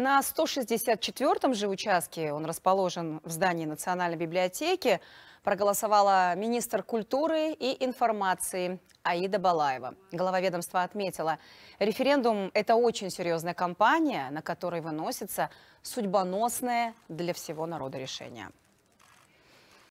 На 164-м же участке, он расположен в здании Национальной библиотеки, проголосовала министр культуры и информации Аида Балаева. Глава ведомства отметила, референдум – это очень серьезная кампания, на которой выносится судьбоносное для всего народа решение.